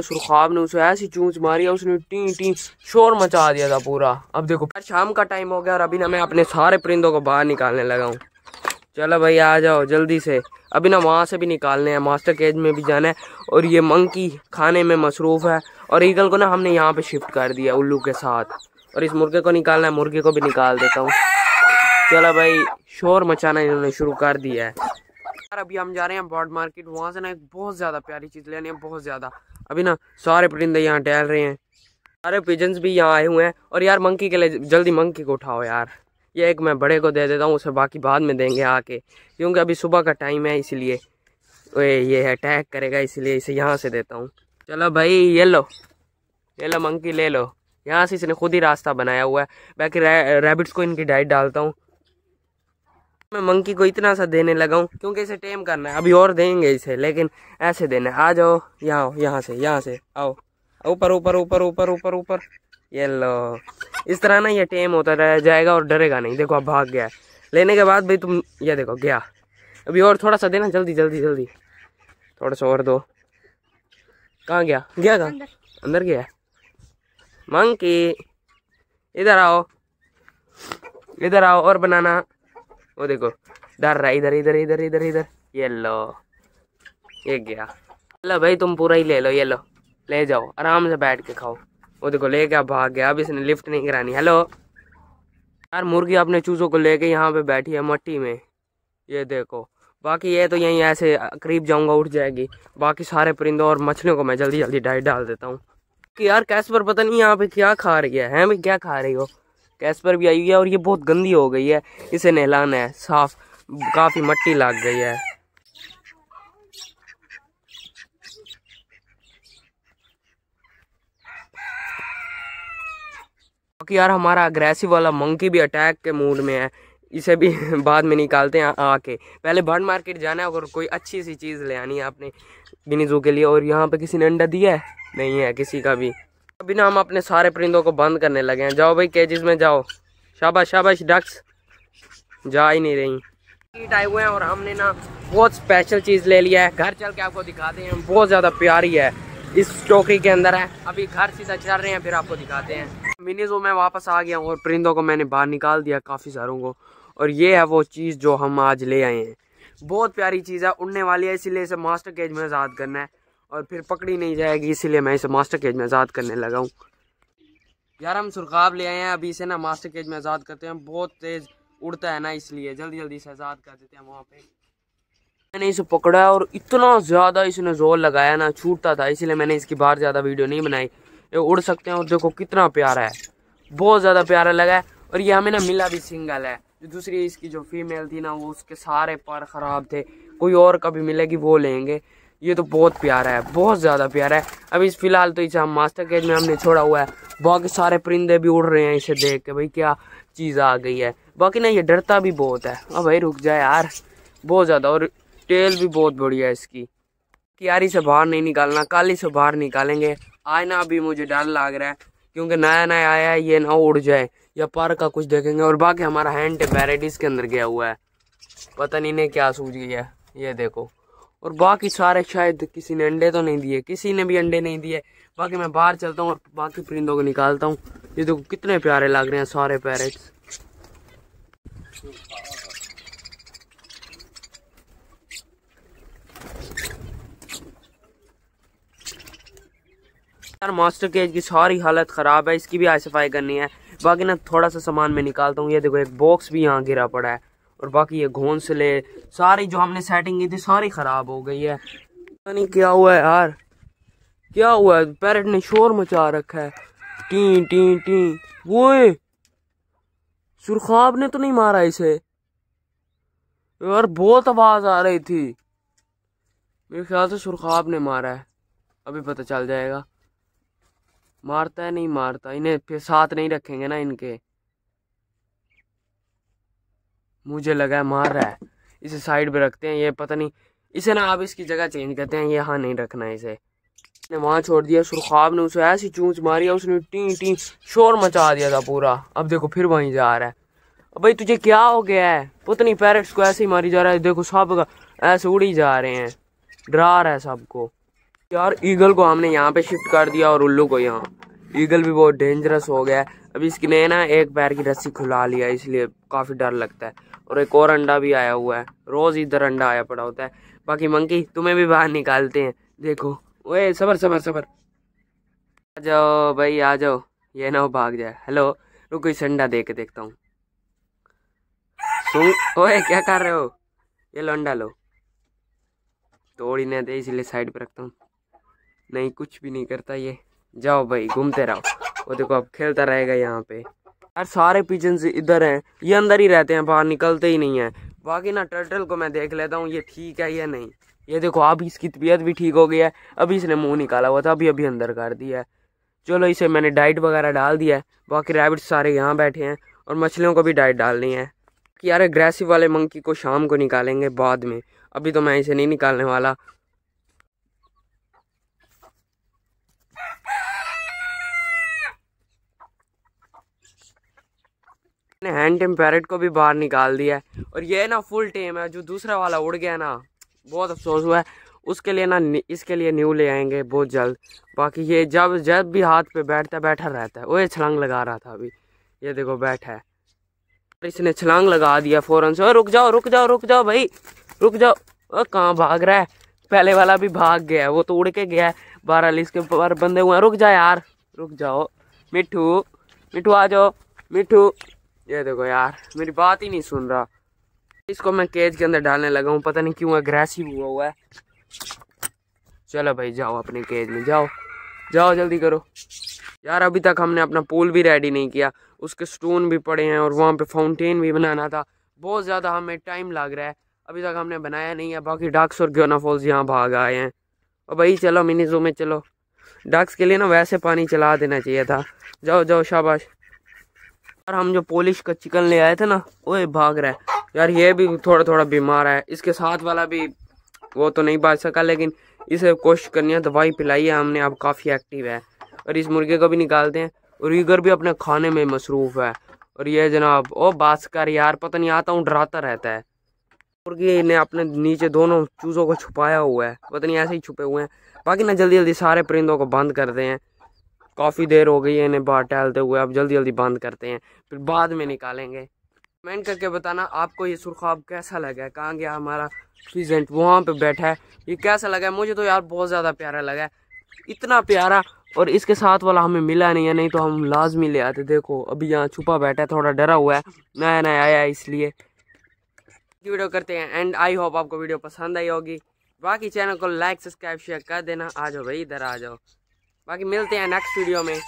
सुरखाब ने उसे ऐसी चूंच मारी उसने टी टी शोर मचा दिया था पूरा अब देखो शाम का टाइम हो गया और अभी ना मैं अपने सारे परिंदों को बाहर निकालने लगा हूँ चलो भाई आ जाओ जल्दी से अभी ना वहाँ से भी निकालने हैं मास्टर केज में भी जाना है और ये मंकी खाने में मसरूफ़ है और ईगल को ना हमने यहाँ पे शिफ्ट कर दिया उल्लू के साथ और इस मुर्गे को निकालना है मुर्गे को भी निकाल देता हूँ चलो भाई शोर मचाना इन्होंने शुरू कर दिया है यार अभी हम जा रहे हैं बॉर्ड मार्केट वहाँ से ना एक बहुत ज़्यादा प्यारी चीज़ लेनी है बहुत ज़्यादा अभी ना सारे परिंदे यहाँ टहल रहे हैं सारे पिजन्स भी यहाँ आए हुए हैं और यार मंकी के लिए जल्दी मंकी को उठाओ यार ये एक मैं बड़े को दे देता हूँ उसे बाकी बाद में देंगे आके क्योंकि अभी सुबह का टाइम है इसीलिए ये है अटैक करेगा इसलिए इसे यहाँ से देता हूँ चलो भाई ये लो ये लो मंकी ले लो यहाँ से इसने खुद ही रास्ता बनाया हुआ है बाकी रैबिट्स को इनकी डाइट डालता हूँ मैं मंकी को इतना सा देने लगा हूँ क्योंकि इसे टेम करना है अभी और देंगे इसे लेकिन ऐसे देने आ जाओ यहाँ यहाँ से यहाँ से आओ ऊपर ऊपर ऊपर ऊपर ऊपर ऊपर ये लो इस तरह ना ये टेम होता रह जाएगा और डरेगा नहीं देखो अब भाग गया लेने के बाद भाई तुम ये देखो गया अभी और थोड़ा सा देना जल्दी जल्दी जल्दी थोड़ा सा और दो कहाँ गया गया कहाँ अंदर गया मंकी इधर आओ इधर आओ और बनाना वो देखो डर रहा इधर इधर इधर इधर इधर ये लो ये गया लो भाई तुम पूरा ही ले लो ये लो ले जाओ आराम से बैठ के खाओ वो देखो ले गया भाग गया अब इसने लिफ्ट नहीं करानी हेलो यार मुर्गी अपने चूज़ों को लेके यहाँ पे बैठी है मट्टी में ये देखो बाकी ये तो यहीं ऐसे करीब जाऊँगा उठ जाएगी बाकी सारे परिंदों और मछलियों को मैं जल्दी जल्दी डाइट डाल देता हूँ कि यार पर पता नहीं यहाँ पे क्या खा रही है हैं भाई क्या खा रही हो गैस पर भी आई हुई है और ये बहुत गंदी हो गई है इसे नहलाना है साफ काफ़ी मट्टी लाग गई है क्योंकि यार हमारा अग्रेसिव वाला मंकी भी अटैक के मूड में है इसे भी बाद में निकालते हैं आके पहले बर्ड मार्केट जाना है और कोई अच्छी सी चीज़ ले आनी है आपने बिनी जू के लिए और यहाँ पे किसी ने अंडा दिया है नहीं है किसी का भी अभी ना हम अपने सारे परिंदों को बंद करने लगे हैं जाओ भाई केजेस में जाओ शाबाश शाबाश डक्स जा ही नहीं रही आए हुए हैं और हमने ना बहुत स्पेशल चीज़ ले लिया है घर चल के आपको दिखाते हैं बहुत ज़्यादा प्यारी है इस टोकरी के अंदर है अभी घर सीधा चल रहे हैं फिर आपको दिखाते हैं मिनी जो मैं वापस आ गया और परिंदों को मैंने बाहर निकाल दिया काफ़ी सारों को और ये है वो चीज़ जो हम आज ले आए हैं बहुत प्यारी चीज़ है उड़ने वाली है इसीलिए इसे मास्टर केज में आज़ाद करना है और फिर पकड़ी नहीं जाएगी इसीलिए मैं इसे मास्टर केज में आज़ाद करने लगा हूँ यार हम सुरखाब ले आए हैं अभी इसे ना मास्टर केज में आज़ाद करते हैं बहुत तेज़ उड़ता है ना इसलिए जल्दी जल्दी इसे आज़ाद कर देते हैं वहाँ पे मैंने इसे पकड़ा और इतना ज़्यादा इसने जोर लगाया ना छूटता था इसीलिए मैंने इसकी बाहर ज़्यादा वीडियो नहीं बनाई ये उड़ सकते हैं और देखो कितना प्यारा है बहुत ज़्यादा प्यारा लगा है और ये हमें ना मिला भी सिंगल है जो दूसरी इसकी जो फीमेल थी ना वो उसके सारे पर ख़राब थे कोई और कभी मिलेगी वो लेंगे ये तो बहुत प्यारा है बहुत ज़्यादा प्यारा है अभी इस फिलहाल तो इसे हम मास्टर केज में हमने छोड़ा हुआ है बाकी सारे परिंदे भी उड़ रहे हैं इसे देख के भाई क्या चीज़ आ गई है बाकी ना ये डरता भी बहुत है अब भाई रुक जाए यार बहुत ज़्यादा और टेल भी बहुत बढ़िया है इसकी क्यारी से बाहर नहीं निकालना काली से बाहर निकालेंगे ना भी मुझे डर लग रहा है क्योंकि नया नया आया है ये ना उड़ जाए या पार्क का कुछ देखेंगे और बाकी हमारा हैंड पैरेडिस के अंदर गया हुआ है पता नहीं ने क्या सूझ गया है ये देखो और बाकी सारे शायद किसी ने अंडे तो नहीं दिए किसी ने भी अंडे नहीं दिए बाकी मैं बाहर चलता हूँ और बाकी परिंदों को निकालता हूँ ये देखो कितने प्यारे लग रहे हैं सारे पैरेट्स यार मास्टर केज की सारी हालत ख़राब है इसकी भी आज सफाई करनी है बाकी ना थोड़ा सा सामान मैं निकालता हूँ ये देखो एक बॉक्स भी यहाँ गिरा पड़ा है और बाकी ये घोंसले सारी जो हमने सेटिंग की थी सारी ख़राब हो गई है पता नहीं क्या हुआ है यार क्या हुआ है पैरट ने शोर मचा रखा है टी टी टी वो सुरखाब ने तो नहीं मारा इसे यार बहुत आवाज़ आ रही थी मेरे ख्याल से सुरखाब ने मारा है अभी पता चल जाएगा मारता है नहीं मारता इन्हें फिर साथ नहीं रखेंगे ना इनके मुझे लगा है मार रहा है इसे साइड पे रखते हैं ये पता नहीं इसे ना आप इसकी जगह चेंज करते हैं ये यहाँ नहीं रखना है इसे ने वहाँ छोड़ दिया सुरखाब ने उसे ऐसी चूंच मारी उसने टी टी शोर मचा दिया था पूरा अब देखो फिर वहीं जा रहा है अब भाई तुझे क्या हो गया है पुतनी पैरट्स को ऐसे ही मारी जा रहा है देखो सब ऐसे उड़ी जा रहे हैं डरा रहा है सबको यार ईगल को हमने यहाँ पे शिफ्ट कर दिया और उल्लू को यहाँ ईगल भी बहुत डेंजरस हो गया है अब इसके ना एक पैर की रस्सी खुला लिया इसलिए काफ़ी डर लगता है और एक और अंडा भी आया हुआ है रोज़ इधर अंडा आया पड़ा होता है बाकी मंकी तुम्हें भी बाहर निकालते हैं देखो ओए सबर सबर सबर आ जाओ भाई आ जाओ ये ना भाग जाए हेलो रुको इस अंडा दे के देखता हूँ ओए क्या कर रहे हो ये लो अंडा लो तोड़ी नहीं दे इसलिए साइड पर रखता हूँ नहीं कुछ भी नहीं करता ये जाओ भाई घूमते रहो वो देखो अब खेलता रहेगा यहाँ पे यार सारे पिजन इधर हैं ये अंदर ही रहते हैं बाहर निकलते ही नहीं है बाकी ना टर्टल को मैं देख लेता हूँ ये ठीक है या नहीं ये देखो अब इसकी तबीयत भी ठीक हो गई है अभी इसने मुंह निकाला हुआ था अभी अभी अंदर कर दिया है चलो इसे मैंने डाइट वगैरह डाल दिया है बाकी रैबिट सारे यहाँ बैठे हैं और मछलियों को भी डाइट डालनी है कि यार एग्रेसिव वाले मंकी को शाम को निकालेंगे बाद में अभी तो मैं इसे नहीं निकालने वाला हैंड टेम पैरेट को भी बाहर निकाल दिया है और ये ना फुल टेम है जो दूसरा वाला उड़ गया ना बहुत अफसोस हुआ है उसके लिए ना इसके लिए न्यू ले आएंगे बहुत जल्द बाकी ये जब जब भी हाथ पे बैठता बैठा रहता है वो ये छलांग लगा रहा था अभी ये देखो बैठा है इसने छलांग लगा दिया फ़ौरन से रुक जाओ रुक जाओ रुक जाओ भाई रुक जाओ वह कहाँ भाग रहा है पहले वाला भी भाग गया है वो तो उड़ के गया है बहरहाल इसके बार बंदे हुए हैं रुक जाए यार रुक जाओ मिठू मिठू आ जाओ मिठू ये देखो यार मेरी बात ही नहीं सुन रहा इसको मैं केज के अंदर डालने लगा हूँ पता नहीं क्यों अग्रेसिव हुआ हुआ है चलो भाई जाओ अपने केज में जाओ जाओ जल्दी करो यार अभी तक हमने अपना पूल भी रेडी नहीं किया उसके स्टोन भी पड़े हैं और वहाँ पे फाउंटेन भी बनाना था बहुत ज़्यादा हमें टाइम लग रहा है अभी तक हमने बनाया नहीं है बाकी डक्स और ग्योना फॉल्स यहाँ भाग आए हैं और भाई चलो मिनी जू में चलो डक्स के लिए ना वैसे पानी चला देना चाहिए था जाओ जाओ शाबाश और हम जो पोलिश का चिकन ले आए थे ना वो भाग रहा है यार ये भी थोड़ा थोड़ा बीमार है इसके साथ वाला भी वो तो नहीं बाज सका लेकिन इसे कोशिश करनी है दवाई पिलाई है हमने अब काफ़ी एक्टिव है और इस मुर्गे को भी निकालते हैं और ईगर भी अपने खाने में मसरूफ़ है और ये जनाब ओ बासकर यार पता नहीं आता हूँ डराता रहता है मुर्गी ने अपने नीचे दोनों चूज़ों को छुपाया हुआ है पता नहीं ऐसे ही छुपे हुए हैं बाकी ना जल्दी जल्दी सारे परिंदों को बंद करते हैं काफ़ी देर हो गई है इन्हें बाहर टहलते हुए अब जल्दी जल्दी बंद करते हैं फिर बाद में निकालेंगे कमेंट करके बताना आपको ये सुरखाब कैसा लगा है कहाँ गया हमारा प्रीजेंट वहाँ पे बैठा है ये कैसा लगा है मुझे तो यार बहुत ज़्यादा प्यारा लगा है इतना प्यारा और इसके साथ वाला हमें मिला नहीं है नहीं तो हम लाजमी ले आते देखो अभी यहाँ छुपा बैठा है थोड़ा डरा हुआ है नया नया आया है इसलिए वीडियो करते हैं एंड आई होप आपको वीडियो पसंद आई होगी बाकी चैनल को लाइक सब्सक्राइब शेयर कर देना आ जाओ भाई इधर आ जाओ बाकी मिलते हैं नेक्स्ट वीडियो में